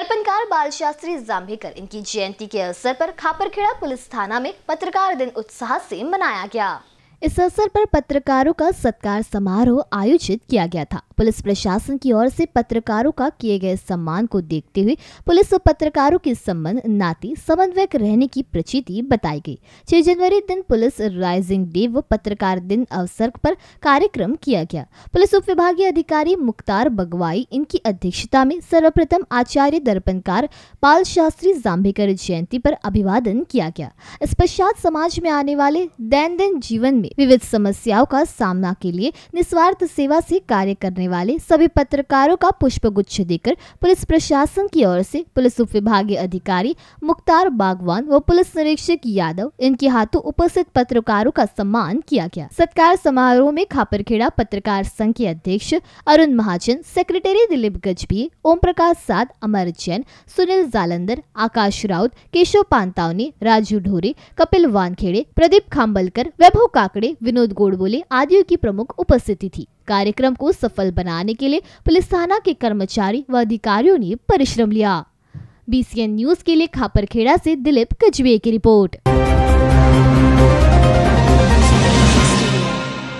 दर्पणकार बाल शास्त्री जाम्भेकर इनकी जयंती के अवसर पर खापरखेड़ा पुलिस थाना में पत्रकार दिन उत्साह से मनाया गया इस अवसर पर पत्रकारों का सत्कार समारोह आयोजित किया गया था पुलिस प्रशासन की ओर से पत्रकारों का किए गए सम्मान को देखते हुए पुलिस और पत्रकारों के संबंध नाती समन्वयक रहने की प्रचिति बताई गई छह जनवरी दिन पुलिस राइजिंग डे व पत्रकार दिन अवसर पर कार्यक्रम किया गया पुलिस उप विभागीय अधिकारी मुख्तार बगवाई इनकी अध्यक्षता में सर्वप्रथम आचार्य दर्पणकार पाल शास्त्री जाम्भेकर जयंती पर अभिवादन किया गया इस पश्चात समाज में आने वाले दैनंदिन जीवन में विविध समस्याओं का सामना के लिए निस्वार्थ सेवा से कार्य करने वाले सभी पत्रकारों का पुष्पगुच्छ देकर पुलिस प्रशासन की ओर से पुलिस उप विभागीय अधिकारी मुख्तार बागवान व पुलिस निरीक्षक यादव इनके हाथों उपस्थित पत्रकारों का सम्मान किया गया सत्कार समारोह में खापरखेड़ा पत्रकार संघ के अध्यक्ष अरुण महाजन सेक्रेटरी दिलीप गजबी ओम प्रकाश साद अमर जैन सुनील जालंदर आकाश राउत केशव पांतावनी राजू ढोरे कपिल वानखेड़े प्रदीप खाम्बलकर वैभव काकड़े विनोद गोडबोले आदियों की प्रमुख उपस्थिति थी कार्यक्रम को सफल बनाने के लिए पुलिस थाना के कर्मचारी व अधिकारियों ने परिश्रम लिया बीसीएन न्यूज के लिए खापरखेड़ा से दिलीप कजवे की रिपोर्ट